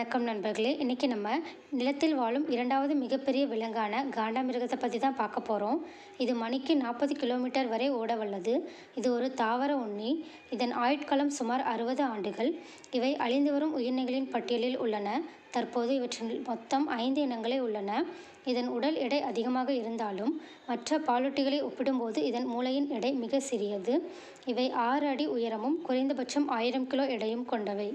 வணக்கம் நண்பர்களே இன்றைக்கி நம்ம நிலத்தில் வாழும் இரண்டாவது மிகப்பெரிய விலங்கான காண்டாமிருகத்தை பற்றி தான் பார்க்க போகிறோம் இது மணிக்கு நாற்பது கிலோமீட்டர் வரை ஓட வல்லது இது ஒரு தாவர உண்ணி இதன் ஆயுட்காலம் சுமார் அறுபது ஆண்டுகள் இவை அழிந்து வரும் உயிரினங்களின் பட்டியலில் உள்ளன தற்போது இவற்றில் மொத்தம் ஐந்து இனங்களே உள்ளன இதன் உடல் எடை அதிகமாக இருந்தாலும் மற்ற பாலூட்டிகளை ஒப்பிடும்போது இதன் மூளையின் எடை மிக சிறியது இவை ஆறு அடி உயரமும் குறைந்தபட்சம் ஆயிரம் கிலோ எடையும் கொண்டவை